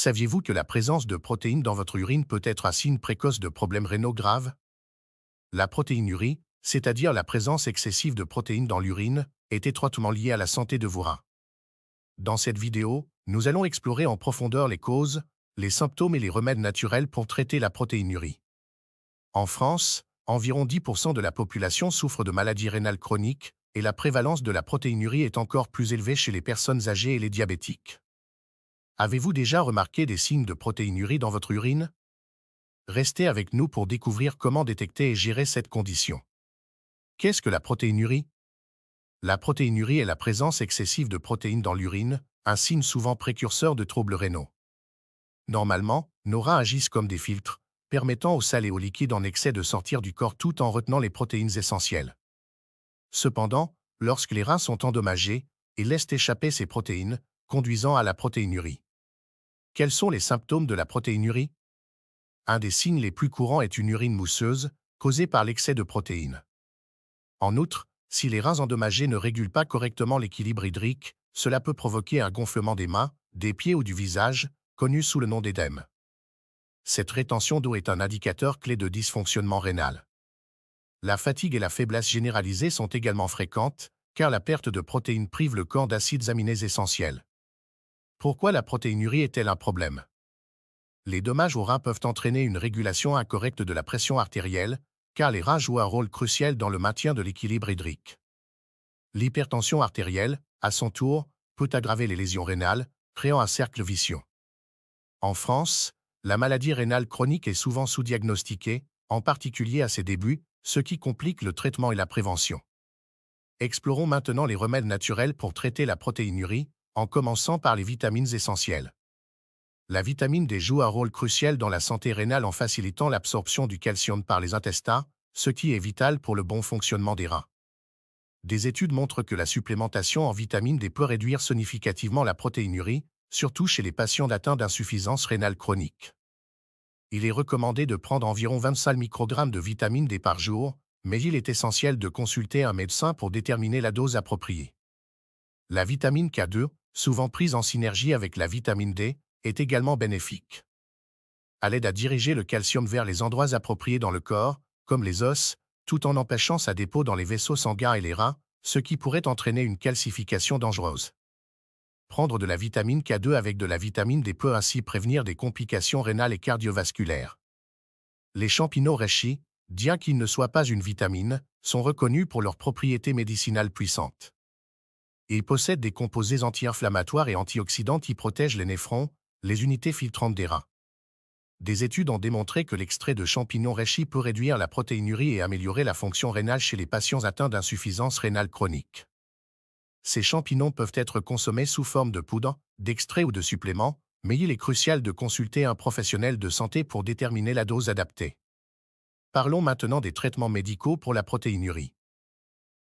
Saviez-vous que la présence de protéines dans votre urine peut être un signe précoce de problèmes rénaux graves La protéinurie, c'est-à-dire la présence excessive de protéines dans l'urine, est étroitement liée à la santé de vos reins. Dans cette vidéo, nous allons explorer en profondeur les causes, les symptômes et les remèdes naturels pour traiter la protéinurie. En France, environ 10% de la population souffre de maladies rénales chroniques, et la prévalence de la protéinurie est encore plus élevée chez les personnes âgées et les diabétiques. Avez-vous déjà remarqué des signes de protéinurie dans votre urine Restez avec nous pour découvrir comment détecter et gérer cette condition. Qu'est-ce que la protéinurie La protéinurie est la présence excessive de protéines dans l'urine, un signe souvent précurseur de troubles rénaux. Normalement, nos reins agissent comme des filtres, permettant aux sels et aux liquides en excès de sortir du corps tout en retenant les protéines essentielles. Cependant, lorsque les reins sont endommagés, ils laissent échapper ces protéines, conduisant à la protéinurie. Quels sont les symptômes de la protéinurie Un des signes les plus courants est une urine mousseuse, causée par l'excès de protéines. En outre, si les reins endommagés ne régulent pas correctement l'équilibre hydrique, cela peut provoquer un gonflement des mains, des pieds ou du visage, connu sous le nom d'édème. Cette rétention d'eau est un indicateur clé de dysfonctionnement rénal. La fatigue et la faiblesse généralisées sont également fréquentes, car la perte de protéines prive le corps d'acides aminés essentiels. Pourquoi la protéinurie est-elle un problème Les dommages aux reins peuvent entraîner une régulation incorrecte de la pression artérielle, car les reins jouent un rôle crucial dans le maintien de l'équilibre hydrique. L'hypertension artérielle, à son tour, peut aggraver les lésions rénales, créant un cercle vicieux. En France, la maladie rénale chronique est souvent sous-diagnostiquée, en particulier à ses débuts, ce qui complique le traitement et la prévention. Explorons maintenant les remèdes naturels pour traiter la protéinurie, en commençant par les vitamines essentielles. La vitamine D joue un rôle crucial dans la santé rénale en facilitant l'absorption du calcium par les intestins, ce qui est vital pour le bon fonctionnement des reins. Des études montrent que la supplémentation en vitamine D peut réduire significativement la protéinurie, surtout chez les patients atteints d'insuffisance rénale chronique. Il est recommandé de prendre environ 25 microgrammes de vitamine D par jour, mais il est essentiel de consulter un médecin pour déterminer la dose appropriée. La vitamine K2, souvent prise en synergie avec la vitamine D, est également bénéfique. Elle aide à diriger le calcium vers les endroits appropriés dans le corps, comme les os, tout en empêchant sa dépôt dans les vaisseaux sanguins et les reins, ce qui pourrait entraîner une calcification dangereuse. Prendre de la vitamine K2 avec de la vitamine D peut ainsi prévenir des complications rénales et cardiovasculaires. Les champignons réchis, bien qu'ils ne soient pas une vitamine, sont reconnus pour leurs propriétés médicinales puissantes et il possède des composés anti-inflammatoires et antioxydants qui protègent les néphrons, les unités filtrantes des reins. Des études ont démontré que l'extrait de champignons réchis peut réduire la protéinurie et améliorer la fonction rénale chez les patients atteints d'insuffisance rénale chronique. Ces champignons peuvent être consommés sous forme de poudre, d'extrait ou de supplément, mais il est crucial de consulter un professionnel de santé pour déterminer la dose adaptée. Parlons maintenant des traitements médicaux pour la protéinurie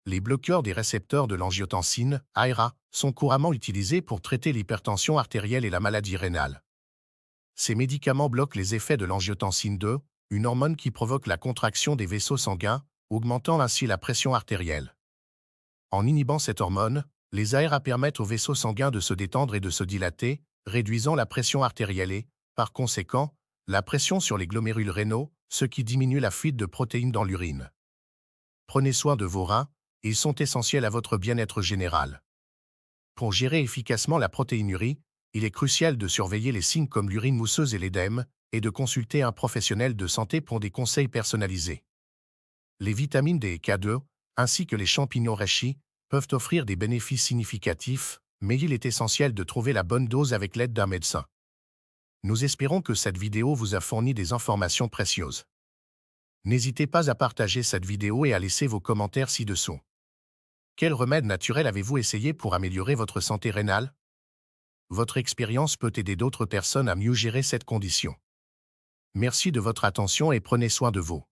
les bloqueurs des récepteurs de l'angiotensine, ARA, sont couramment utilisés pour traiter l'hypertension artérielle et la maladie rénale. Ces médicaments bloquent les effets de l'angiotensine 2, une hormone qui provoque la contraction des vaisseaux sanguins, augmentant ainsi la pression artérielle. En inhibant cette hormone, les ARA permettent aux vaisseaux sanguins de se détendre et de se dilater, réduisant la pression artérielle et, par conséquent, la pression sur les glomérules rénaux, ce qui diminue la fuite de protéines dans l'urine. Prenez soin de vos reins, ils sont essentiels à votre bien-être général. Pour gérer efficacement la protéinurie, il est crucial de surveiller les signes comme l'urine mousseuse et l'édème, et de consulter un professionnel de santé pour des conseils personnalisés. Les vitamines D et K2, ainsi que les champignons rachis, peuvent offrir des bénéfices significatifs, mais il est essentiel de trouver la bonne dose avec l'aide d'un médecin. Nous espérons que cette vidéo vous a fourni des informations précieuses. N'hésitez pas à partager cette vidéo et à laisser vos commentaires ci-dessous. Quel remède naturel avez-vous essayé pour améliorer votre santé rénale Votre expérience peut aider d'autres personnes à mieux gérer cette condition. Merci de votre attention et prenez soin de vous.